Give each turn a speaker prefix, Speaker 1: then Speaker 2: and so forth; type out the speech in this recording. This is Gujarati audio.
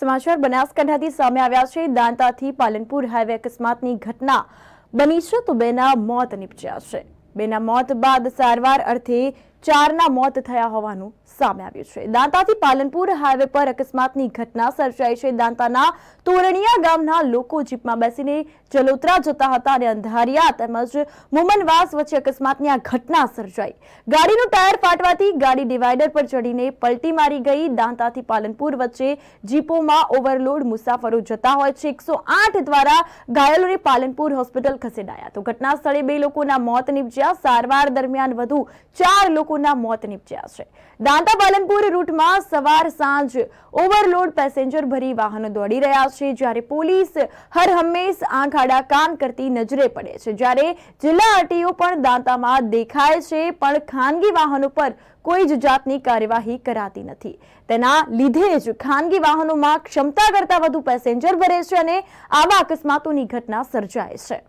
Speaker 1: સમાચાર બનાસકાંઠાથી સામે આવ્યા છે દાંતાથી પાલનપુર હાઈવે અકસ્માતની ઘટના બની છે તો બેના મોત નીપજ્યા છે બેના મોત બાદ સારવાર અર્થે ચારના મોત થયા હોવાનું સામે આવ્યું છે દાંતાથી પાલનપુર હાઈવે પર અકસ્માતની ઘટના સર્જાઈ છે દાંતાના તોરણિયા ગામના લોકો જીપમાં બેસીને જલોત્રા જતા હતા અને અંધારિયા તેમજ મોમનવાસ વચ્ચે અકસ્માતની આ ઘટના સર્જાઈ ગાડીનું ટાયર ફાટવાથી ગાડી ડિવાઈડર પર ચડીને પલટી મારી ગઈ દાંતાથી પાલનપુર વચ્ચે જીપોમાં ઓવરલોડ મુસાફરો જતા હોય છે એકસો દ્વારા ઘાયલોને પાલનપુર હોસ્પિટલ ખસેડાયા તો ઘટના સ્થળે બે લોકોના મોત નીપજ્યા સારવાર દરમિયાન વધુ ચાર લોકો લોકોના મોત નીપજ્યા છે દાંતા પાલનપુર રૂટમાં સવાર સાંજ ઓવરલોડ પેસેન્જર ભરી વાહનો દોડી રહ્યા છે જ્યારે પોલીસ હરહંમેશ આંખ આડા કાન કરતી નજરે પડે છે જ્યારે જિલ્લા આરટીઓ પણ દાંતામાં દેખાય છે પણ ખાનગી વાહનો પર કોઈ જ જાતની કાર્યવાહી કરાતી નથી તેના લીધે જ ખાનગી વાહનોમાં ક્ષમતા કરતા વધુ પેસેન્જર ભરે છે અને આવા અકસ્માતોની ઘટના સર્જાય છે